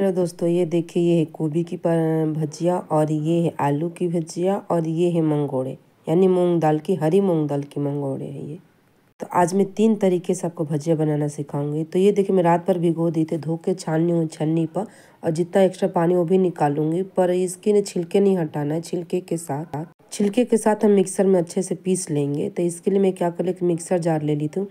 hello तो दोस्तों ये देखिए ये है गोभी की भजिया और ये है आलू की भजिया और ये है मंगोड़े यानी मूंग दाल की हरी मूंग दाल की मंगोड़े है ये तो आज मैं तीन तरीके से आपको भजिया बनाना सिखाऊंगी तो ये देखिए मैं रात पर भिगो दी थी धो के छाननी हूँ छन्नी पर और जितना एक्स्ट्रा पानी वो भी निकालूंगी पर इसके ने छिलके नहीं हटाना है छिलके के साथ छिलके के साथ हम मिक्सर में अच्छे से पीस लेंगे तो इसके लिए मैं क्या कर एक मिक्सर जार ले ली थी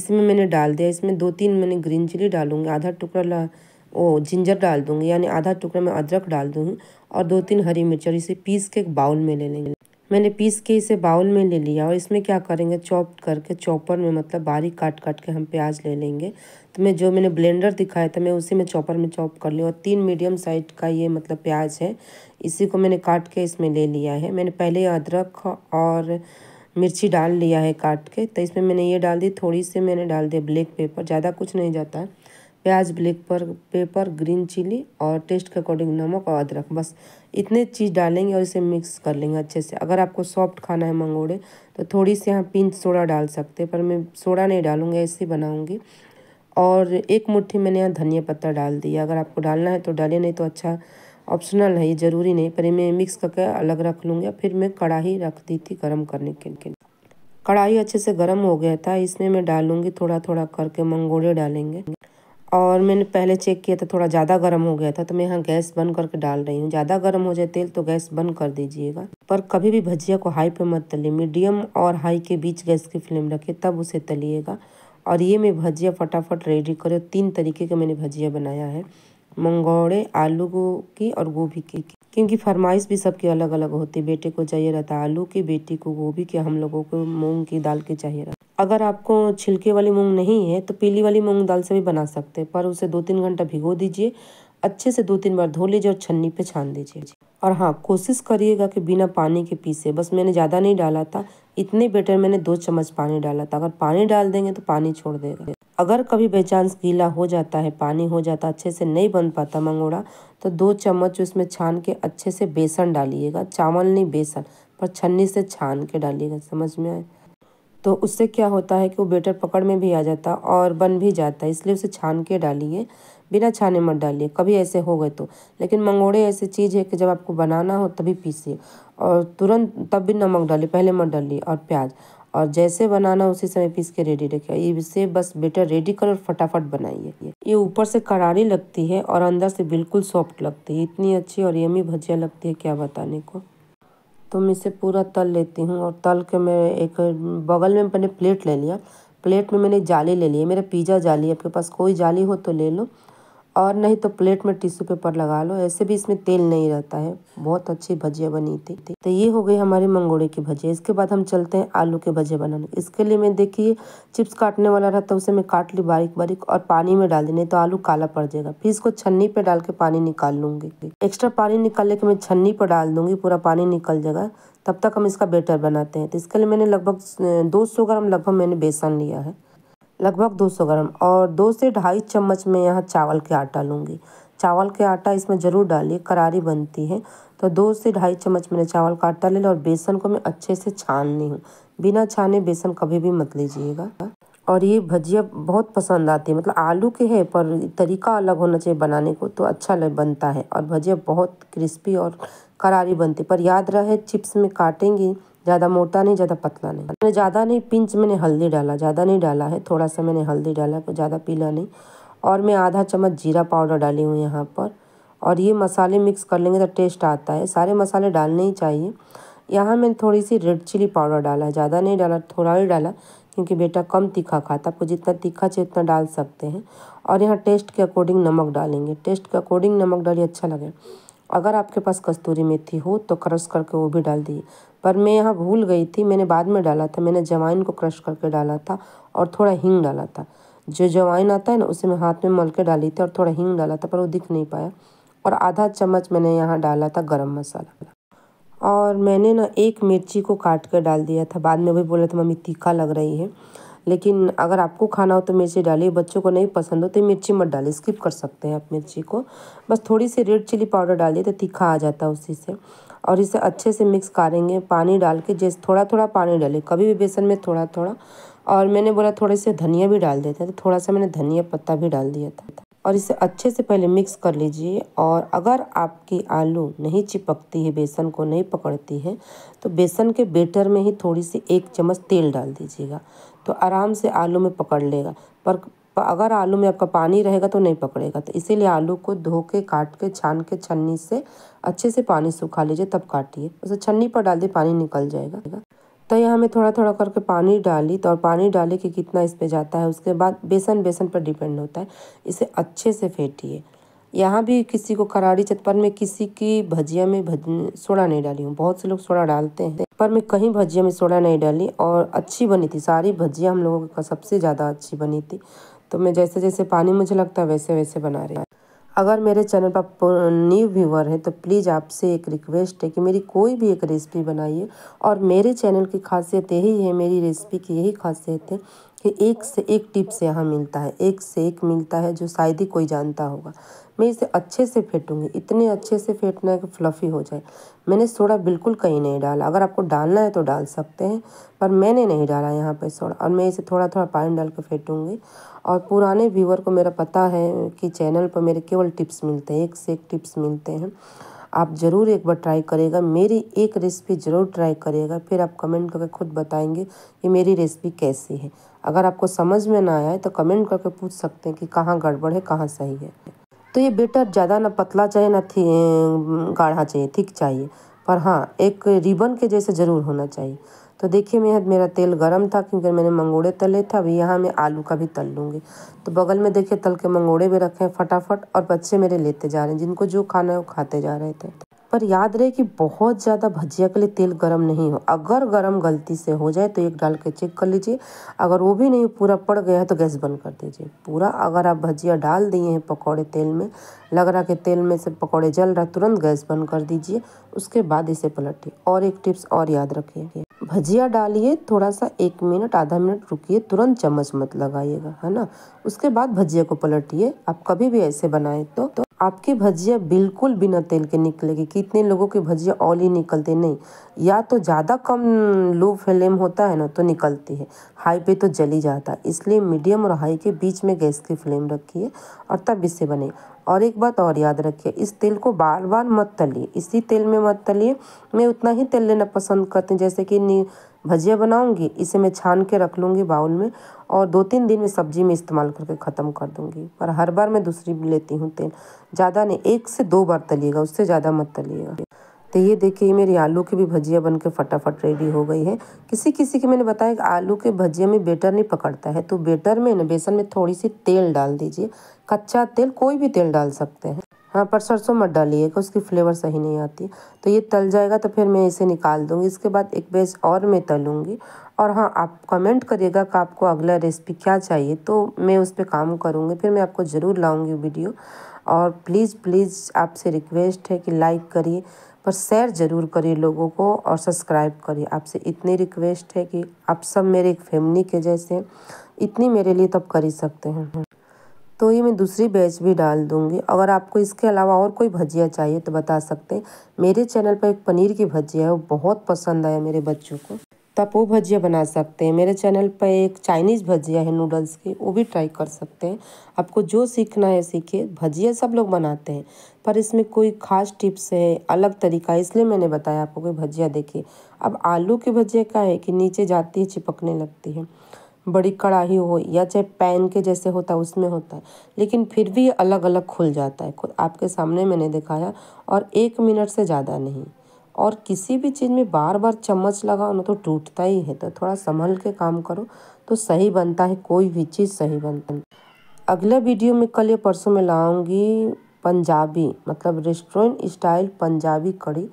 इसमें मैंने डाल दिया इसमें दो तीन मैंने ग्रीन चिली डालूंगी आधा टुकड़ा वो जिंजर डाल दूंगी यानी आधा टुकड़ा मैं अदरक डाल दूंगी और दो तीन हरी मिर्च और इसे पीस के एक बाउल में ले लेंगे मैंने पीस के इसे बाउल में ले लिया और इसमें क्या करेंगे चॉप करके चॉपर में मतलब बारीक काट काट के हम प्याज ले लेंगे तो मैं जो मैंने ब्लेंडर दिखाया था मैं उसी में चॉपर में चॉप कर ली और तीन मीडियम साइज का ये मतलब प्याज है इसी को मैंने काट के इसमें ले लिया है मैंने पहले अदरक और मिर्ची डाल लिया है काट के तो इसमें मैंने ये डाल दी थोड़ी सी मैंने डाल दिया ब्लैक पेपर ज़्यादा कुछ नहीं जाता है प्याज ब्लैक पर पेपर ग्रीन चिली और टेस्ट के अकॉर्डिंग नमक और अदरक बस इतने चीज़ डालेंगे और इसे मिक्स कर लेंगे अच्छे से अगर आपको सॉफ्ट खाना है मंगोड़े तो थोड़ी सी यहाँ पिंच सोडा डाल सकते हैं पर मैं सोडा नहीं डालूँगी ऐसे बनाऊँगी और एक मुट्ठी मैंने यहाँ धनिया पत्ता डाल दिया अगर आपको डालना है तो डालिए नहीं तो अच्छा ऑप्शनल है ये ज़रूरी नहीं पर मैं मिक्स करके अलग रख लूँगी फिर मैं कढ़ाई रख दी थी गर्म करने के लिए कढ़ाई अच्छे से गर्म हो गया था इसमें मैं डालूँगी थोड़ा थोड़ा करके मंगोड़े डालेंगे और मैंने पहले चेक किया था थोड़ा ज़्यादा गर्म हो गया था तो मैं यहाँ गैस बंद करके डाल रही हूँ ज़्यादा गर्म हो जाए तेल तो गैस बंद कर दीजिएगा पर कभी भी भजिया को हाई पे मत तलिए मीडियम और हाई के बीच गैस की फ्लेम रखे तब उसे तलिएगा और ये मैं भजिया फटाफट रेडी करे तीन तरीके का मैंने भजिया बनाया है मंगौड़े आलू की और गोभी की क्योंकि फरमाइश भी सबकी अलग अलग होती बेटे को चाहिए रहता आलू की बेटी को गोभी की हम लोगों को मूंग की दाल की चाहिए रहता अगर आपको छिलके वाली मूंग नहीं है तो पीली वाली मूंग दाल से भी बना सकते हैं पर उसे दो तीन घंटा भिगो दीजिए अच्छे से दो तीन बार धो लीजिए और छन्नी पे छान दीजिए और हाँ कोशिश करिएगा कि बिना पानी के पीसे बस मैंने ज़्यादा नहीं डाला था इतने बेटर मैंने दो चम्मच पानी डाला था अगर पानी डाल देंगे तो पानी छोड़ देगा अगर कभी बेचांस गीला हो जाता है पानी हो जाता अच्छे से नहीं बन पाता मंगोड़ा तो दो चम्मच उसमें छान के अच्छे से बेसन डालिएगा चावल नहीं बेसन पर छन्नी से छान के डालिएगा समझ में आए तो उससे क्या होता है कि वो बेटर पकड़ में भी आ जाता और बन भी जाता है इसलिए उसे छान के डालिए बिना छाने मत डालिए कभी ऐसे हो गए तो लेकिन मंगोड़े ऐसी चीज़ है कि जब आपको बनाना हो तभी पीसिए और तुरंत तब भी नमक डालिए पहले मत डालिए और प्याज और जैसे बनाना उसी समय पीस के रेडी रखिए इसे बस बेटर रेडी करो और फटाफट बनाइए ये ऊपर से करारी लगती है और अंदर से बिल्कुल सॉफ्ट लगती है इतनी अच्छी और यमी भजिया लगती है क्या बताने को तो मैं इसे पूरा तल लेती हूँ और तल के मैं एक बगल में मैंने प्लेट ले लिया प्लेट में मैंने जाली ले ली है मेरा पिज़्ज़ा जाली है आपके पास कोई जाली हो तो ले लो और नहीं तो प्लेट में टिश्यू पेपर लगा लो ऐसे भी इसमें तेल नहीं रहता है बहुत अच्छी भजिया बनी थी तो ये हो गई हमारे मंगोड़े की भजिया इसके बाद हम चलते हैं आलू के भजिया बनाने इसके लिए मैं देखिए चिप्स काटने वाला रहता उसे मैं काट ली बारीक बारीक और पानी में डाल दी नहीं तो आलू काला पड़ जाएगा फिर इसको छन्नी पर डाल के पानी निकाल लूँगी एक्स्ट्रा पानी निकालने के मैं छन्नी पर डाल दूंगी पूरा पानी निकल जाएगा तब तक हम इसका बेटर बनाते हैं तो इसके लिए मैंने लगभग दो सौ ग्राम लगभग मैंने बेसन लिया है लगभग 200 ग्राम और दो से ढाई चम्मच मैं यहाँ चावल के आटा लूँगी चावल के आटा इसमें ज़रूर डालिए करारी बनती है तो दो से ढाई चम्मच मैंने चावल का आटा ले लिया और बेसन को मैं अच्छे से छान ली हूँ बिना छाने बेसन कभी भी मत लीजिएगा और ये भजिया बहुत पसंद आती है मतलब आलू के हैं पर तरीका अलग होना चाहिए बनाने को तो अच्छा लग बनता है और भजिया बहुत क्रिस्पी और करारी बनती पर याद रहे चिप्स में काटेंगी ज़्यादा मोटा नहीं ज़्यादा पतला नहीं मैंने ज़्यादा नहीं पिंच मैंने हल्दी डाला ज़्यादा नहीं डाला है थोड़ा सा मैंने हल्दी डाला है ज़्यादा पीला नहीं और मैं आधा चम्मच जीरा पाउडर डाली हूँ यहाँ पर और ये मसाले मिक्स कर लेंगे तो टेस्ट आता है सारे मसाले डालने ही चाहिए यहाँ मैंने थोड़ी सी रेड चिली पाउडर डाला है ज़्यादा नहीं डाला थोड़ा ही डाला क्योंकि बेटा कम तीखा खाता आपको जितना तीखा चाहिए उतना डाल सकते हैं और यहाँ टेस्ट के अकॉर्डिंग नमक डालेंगे टेस्ट के अकॉर्डिंग नमक डालिए अच्छा लगे अगर आपके पास कस्तूरी मेथी हो तो क्रश करके वो भी डाल दी पर मैं यहाँ भूल गई थी मैंने बाद में डाला था मैंने जवाइन को क्रश करके डाला था और थोड़ा हींग डाला था जो जवाइन आता है ना उसे मैं हाथ में मल के डाली थी और थोड़ा हींग डाला था पर वो दिख नहीं पाया और आधा चम्मच मैंने यहाँ डाला था गरम मसाला और मैंने ना एक मिर्ची को काट कर डाल दिया था बाद में भी बोला था मम्मी तीखा लग रही है लेकिन अगर आपको खाना हो तो मिर्ची डालिए बच्चों को नहीं पसंद हो तो मिर्ची मत डालिए स्किप कर सकते हैं आप मिर्ची को बस थोड़ी सी रेड चिली पाउडर डालिए तो तीखा आ जाता है उसी से और इसे अच्छे से मिक्स करेंगे पानी डाल के जैसे थोड़ा थोड़ा पानी डाले कभी भी बेसन में थोड़ा थोड़ा और मैंने बोला थोड़े से धनिया भी डाल देते हैं तो थोड़ा सा मैंने धनिया पत्ता भी डाल दिया था और इसे अच्छे से पहले मिक्स कर लीजिए और अगर आपकी आलू नहीं चिपकती है बेसन को नहीं पकड़ती है तो बेसन के बेटर में ही थोड़ी सी एक चम्मच तेल डाल दीजिएगा तो आराम से आलू में पकड़ लेगा पर अगर आलू में आपका पानी रहेगा तो नहीं पकड़ेगा तो इसीलिए आलू को धो के काट के छान के छन्नी से अच्छे से पानी सुखा लीजिए तब काटिए उसे छन्नी पर डाल दिए पानी निकल जाएगा तो यहाँ मैं थोड़ा थोड़ा करके पानी डाली तो और पानी डाले कि कितना इस पर जाता है उसके बाद बेसन बेसन पर डिपेंड होता है इसे अच्छे से फेंटिए यहाँ भी किसी को करारी चतपन में किसी की भजिया में भज सोडा नहीं डाली हूँ बहुत से लोग सोडा डालते हैं पर मैं कहीं भजिया में सोडा नहीं डाली और अच्छी बनी थी सारी भजिया हम लोगों का सबसे ज़्यादा अच्छी बनी थी तो मैं जैसे जैसे पानी मुझे लगता है वैसे वैसे बना रही अगर मेरे चैनल पर न्यू व्यूअर है तो प्लीज़ आपसे एक रिक्वेस्ट है कि मेरी कोई भी एक रेसिपी बनाइए और मेरे चैनल की खासियत यही है मेरी रेसिपी की यही खासियत है कि एक से एक टिप्स यहाँ मिलता है एक से एक मिलता है जो शायद ही कोई जानता होगा मैं इसे अच्छे से फेंटूँगी इतने अच्छे से फेंटना है कि फ्लफ़ी हो जाए मैंने सोडा बिल्कुल कहीं नहीं डाला अगर आपको डालना है तो डाल सकते हैं पर मैंने नहीं डाला यहाँ पर सोडा और मैं इसे थोड़ा थोड़ा पानी डाल कर फेंटूँगी और पुराने व्यूवर को मेरा पता है कि चैनल पर मेरे केवल टिप्स मिलते हैं एक से एक टिप्स मिलते हैं आप ज़रूर एक बार ट्राई करेगा मेरी एक रेसिपी ज़रूर ट्राई करिएगा फिर आप कमेंट करके खुद बताएंगे कि मेरी रेसिपी कैसी है अगर आपको समझ में ना आए तो कमेंट करके पूछ सकते हैं कि कहाँ गड़बड़ है कहाँ सही है तो ये बेटर ज़्यादा ना पतला चाहिए ना थी गाढ़ा चाहिए थिक चाहिए पर हाँ एक रिबन के जैसे ज़रूर होना चाहिए तो देखिए मैं मेरा तेल गरम था क्योंकि मैंने मंगोड़े तले थे अभी यहाँ मैं आलू का भी तल लूँगी तो बगल में देखिए तल के मंगोड़े भी रखे हैं फटाफट और बच्चे मेरे लेते जा रहे हैं जिनको जो खाना है वो खाते जा रहे थे पर याद रहे कि बहुत ज़्यादा भजिया के लिए तेल गर्म नहीं हो अगर गर्म गलती से हो जाए तो एक डाल के चेक कर लीजिए अगर वो भी नहीं पूरा पड़ गया है तो गैस बंद कर दीजिए पूरा अगर आप भजिया डाल दिए हैं पकौड़े तेल में लग रहा कि तेल में से पकौड़े जल रहा तुरंत गैस बंद कर दीजिए उसके बाद इसे पलटिए और एक टिप्स और याद रखिए भजिया डालिए थोड़ा सा एक मिनट आधा मिनट रुकिए तुरंत चम्मच मत लगाइएगा है ना उसके बाद भजिया को पलटिए आप कभी भी ऐसे बनाए तो तो आपकी भजिया बिल्कुल बिना तेल के निकलेगी कितने लोगों की भजिया ऑल ही निकलते नहीं या तो ज़्यादा कम लो फ्लेम होता है ना तो निकलती है हाई पे तो जली जाता है इसलिए मीडियम और हाई के बीच में गैस की फ्लेम रखिए और तब इसे बने और एक बात और याद रखिए इस तेल को बार बार मत तलिए इसी तेल में मत तलिए मैं उतना ही तेल लेना पसंद करती हूँ जैसे कि भजिया बनाऊंगी इसे मैं छान के रख लूँगी बाउल में और दो तीन दिन में सब्जी में इस्तेमाल करके ख़त्म कर दूँगी पर हर बार मैं दूसरी लेती हूँ तेल ज़्यादा नहीं एक से दो बार तलिएगा उससे ज़्यादा मत तलिएगा तो ये देखिए मेरी आलू की भी भजिया बन के फटाफट रेडी हो गई है किसी किसी की मैंने बताया कि आलू के भजिया में बेटर नहीं पकड़ता है तो बेटर में ना बेसन में थोड़ी सी तेल डाल दीजिए कच्चा तेल कोई भी तेल डाल सकते हैं हाँ पर सरसों मत डालिएगा उसकी फ्लेवर सही नहीं आती तो ये तल जाएगा तो फिर मैं इसे निकाल दूँगी इसके बाद एक बेस और मैं तलूँगी और हाँ आप कमेंट करिएगा कि आपको अगला रेसिपी क्या चाहिए तो मैं उस पर काम करूँगी फिर मैं आपको ज़रूर लाऊँगी वीडियो और प्लीज़ प्लीज़ आपसे रिक्वेस्ट है कि लाइक करिए पर शेयर ज़रूर करें लोगों को और सब्सक्राइब करें आपसे इतनी रिक्वेस्ट है कि आप सब मेरे एक फैमिली के जैसे इतनी मेरे लिए तब कर ही सकते हैं तो ये मैं दूसरी बैच भी डाल दूंगी अगर आपको इसके अलावा और कोई भजिया चाहिए तो बता सकते हैं मेरे चैनल पर एक पनीर की भजिया है वो बहुत पसंद आया मेरे बच्चों को तो आप वो भजिया बना सकते हैं मेरे चैनल पर एक चाइनीज़ भजिया है नूडल्स की वो भी ट्राई कर सकते हैं आपको जो सीखना है सीखे भजिया सब लोग बनाते हैं पर इसमें कोई खास टिप्स है अलग तरीका इसलिए मैंने बताया आपको कि भजिया देखिए अब आलू के भजिया का है कि नीचे जाती है चिपकने लगती है बड़ी कढ़ाही हो या चाहे पैन के जैसे होता है उसमें होता है लेकिन फिर भी अलग अलग खुल जाता है खुद आपके सामने मैंने दिखाया और एक मिनट से ज़्यादा नहीं और किसी भी चीज़ में बार बार चम्मच लगाओ ना तो टूटता ही है तो थोड़ा संभल के काम करो तो सही बनता है कोई भी चीज़ सही बनता है अगले वीडियो में कल या परसों में लाऊंगी पंजाबी मतलब रेस्टोरेंट स्टाइल पंजाबी कड़ी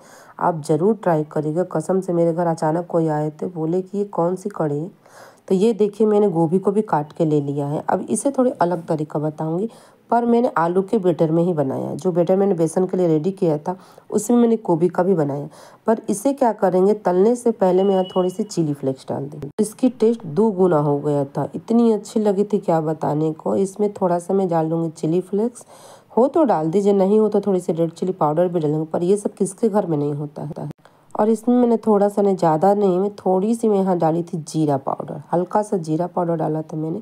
आप ज़रूर ट्राई करिएगा कसम से मेरे घर अचानक कोई आए थे बोले कि ये कौन सी कड़ी है तो ये देखिए मैंने गोभी को भी काट के ले लिया है अब इसे थोड़ी अलग तरीका बताऊंगी पर मैंने आलू के बेटर में ही बनाया जो बेटर मैंने बेसन के लिए रेडी किया था उसमें मैंने गोभी का भी बनाया पर इसे क्या करेंगे तलने से पहले मैं थोड़ी सी चिली फ्लेक्स डाल दी इसकी टेस्ट दो गुना हो गया था इतनी अच्छी लगी थी क्या बताने को इसमें थोड़ा सा मैं डाल दूँगी चिली फ्लेक्स हो तो डाल दीजिए नहीं हो तो थोड़ी सी रेड चिली पाउडर भी डालेंगे पर ये सब किसके घर में नहीं होता है और इसमें मैंने थोड़ा सा नहीं ज़्यादा नहीं मैं थोड़ी सी मैं यहाँ डाली थी जीरा पाउडर हल्का सा जीरा पाउडर डाला था मैंने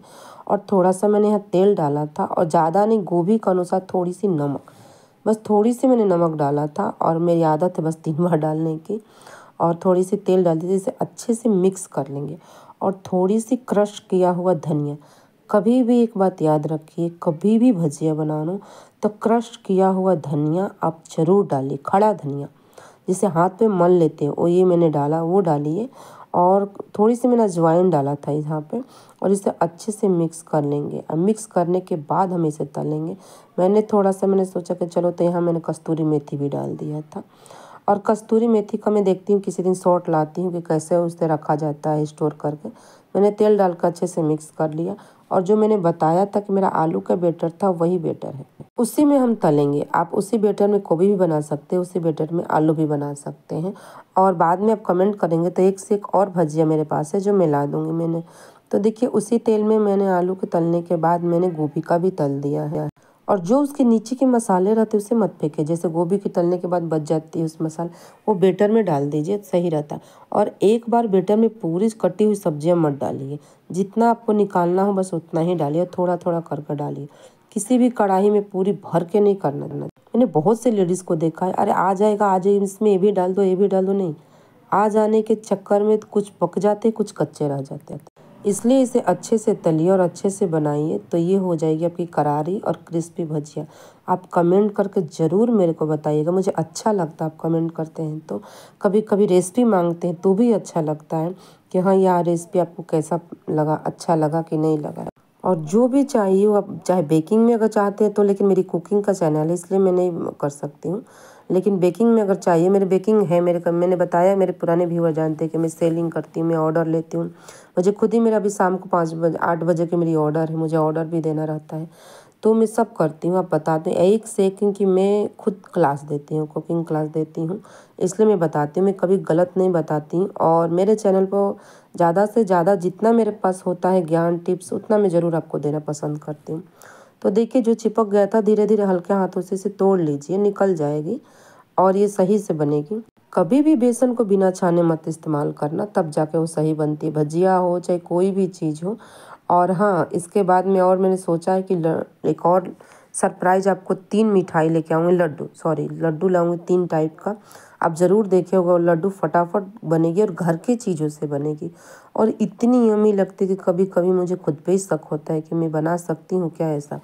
और थोड़ा सा मैंने यहाँ तेल डाला था और ज़्यादा नहीं गोभी के अनुसार थोड़ी सी नमक बस थोड़ी सी मैंने नमक डाला था और मेरी आदत है बस तीन बार डालने की और थोड़ी सी तेल डाल दी इसे अच्छे से मिक्स कर लेंगे और थोड़ी सी क्रश किया हुआ धनिया कभी भी एक बात याद रखिए कभी भी भजिया बना लो तो क्रश किया हुआ धनिया आप ज़रूर डालिए खड़ा धनिया जिसे हाथ पे मल लेते हैं वो ये मैंने डाला वो डाली है और थोड़ी सी मैंने अजवाइन डाला था यहाँ पे और इसे अच्छे से मिक्स कर लेंगे अब मिक्स करने के बाद हम इसे तलेंगे मैंने थोड़ा सा मैंने सोचा कि चलो तो यहाँ मैंने कस्तूरी मेथी भी डाल दिया था और कस्तूरी मेथी का मैं देखती हूँ किसी दिन शॉर्ट लाती हूँ कि कैसे उसे रखा जाता है स्टोर करके मैंने तेल डालकर अच्छे से मिक्स कर लिया और जो मैंने बताया था कि मेरा आलू का बेटर था वही बेटर है उसी में हम तलेंगे आप उसी बेटर में गोभी भी बना सकते हैं उसी बेटर में आलू भी बना सकते हैं और बाद में आप कमेंट करेंगे तो एक से एक और भजिया मेरे पास है जो मिला दूँगी मैंने तो देखिए उसी तेल में मैंने आलू के तलने के बाद मैंने गोभी का भी तल दिया है और जो उसके नीचे के मसाले रहते उसे मत फेंके जैसे गोभी के तलने के बाद बच जाती है उस मसाले वो बेटर में डाल दीजिए सही रहता है और एक बार बेटर में पूरी कटी हुई सब्जियां मत डालिए जितना आपको निकालना हो बस उतना ही डालिए थोड़ा थोड़ा कर कर डालिए किसी भी कढ़ाई में पूरी भर के नहीं करना मैंने बहुत से लेडीज़ को देखा है अरे आ जाएगा आ जाए इसमें ये भी डाल दो ये भी डाल दो नहीं आ जाने के चक्कर में तो कुछ पक जाते कुछ कच्चे रह जाते हैं इसलिए इसे अच्छे से तलिए और अच्छे से बनाइए तो ये हो जाएगी आपकी करारी और क्रिस्पी भजिया आप कमेंट करके ज़रूर मेरे को बताइएगा मुझे अच्छा लगता है आप कमेंट करते हैं तो कभी कभी रेसिपी मांगते हैं तो भी अच्छा लगता है कि हाँ यह रेसिपी आपको कैसा लगा अच्छा लगा कि नहीं लगा और जो भी चाहिए वो आप चाहे बेकिंग में अगर चाहते हैं तो लेकिन मेरी कुकिंग का चैनल है इसलिए मैं नहीं कर सकती हूँ लेकिन बेकिंग में अगर चाहिए मेरे बेकिंग है मेरे कम मैंने बताया मेरे पुराने व्यूअर जानते हैं कि मैं सेलिंग करती हूँ मैं ऑर्डर लेती हूँ मुझे खुद ही मेरा अभी शाम को पाँच बजे आठ बजे के मेरी ऑर्डर है मुझे ऑर्डर भी देना रहता है तो मैं सब करती हूँ आप बता दें एक से एक क्योंकि मैं खुद क्लास देती हूँ कुकिंग क्लास देती हूँ इसलिए मैं बताती हूँ मैं कभी गलत नहीं बताती और मेरे चैनल पर ज़्यादा से ज़्यादा जितना मेरे पास होता है ज्ञान टिप्स उतना मैं ज़रूर आपको देना पसंद करती हूँ तो देखिए जो चिपक गया था धीरे धीरे हल्के हाथों से इसे तोड़ लीजिए निकल जाएगी और ये सही से बनेगी कभी भी बेसन को बिना छाने मत इस्तेमाल करना तब जाके वो सही बनती है भजिया हो चाहे कोई भी चीज़ हो और हाँ इसके बाद में और मैंने सोचा है कि एक और सरप्राइज़ आपको तीन मिठाई लेके आऊँगी लड्डू सॉरी लड्डू लाऊँगी तीन टाइप का आप ज़रूर देखे होगा लड्डू फटाफट बनेगी और घर की चीज़ों से बनेगी और इतनी यमी लगती है कि कभी कभी मुझे खुद पे ही शक होता है कि मैं बना सकती हूँ क्या ऐसा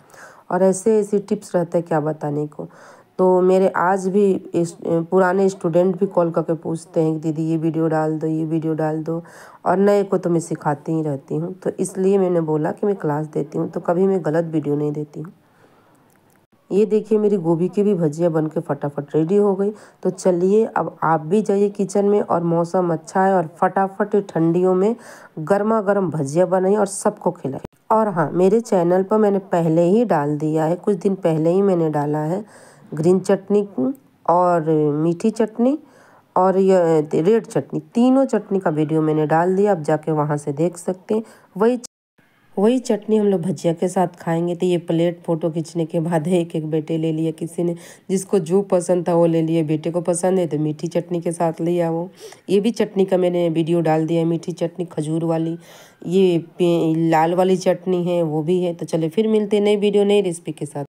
और ऐसे ऐसे टिप्स रहते हैं क्या बताने को तो मेरे आज भी इस पुराने स्टूडेंट भी कॉल करके पूछते हैं कि दीदी ये वीडियो डाल दो ये वीडियो डाल दो और नए को तो मैं सिखाती ही रहती हूँ तो इसलिए मैंने बोला कि मैं क्लास देती हूँ तो कभी मैं गलत वीडियो नहीं देती हूँ ये देखिए मेरी गोभी की भी भजिया बन के फटाफट रेडी हो गई तो चलिए अब आप भी जाइए किचन में और मौसम अच्छा है और फटाफट ठंडियों में गर्मा गर्म भजिया बनाइए और सबको खिलाई और हाँ मेरे चैनल पर मैंने पहले ही डाल दिया है कुछ दिन पहले ही मैंने डाला है ग्रीन चटनी और मीठी चटनी और ये रेड चटनी तीनों चटनी का वीडियो मैंने डाल दिया आप जाके वहाँ से देख सकते हैं वही वही चटनी हम लोग भजिया के साथ खाएंगे तो ये प्लेट फ़ोटो खींचने के बाद एक एक बेटे ले लिया किसी ने जिसको जो पसंद था वो ले लिए बेटे को पसंद है तो मीठी चटनी के साथ लिया वो ये भी चटनी का मैंने वीडियो डाल दिया मीठी चटनी खजूर वाली ये लाल वाली चटनी है वो भी है तो चले फिर मिलते नई वीडियो नई रेसिपी के साथ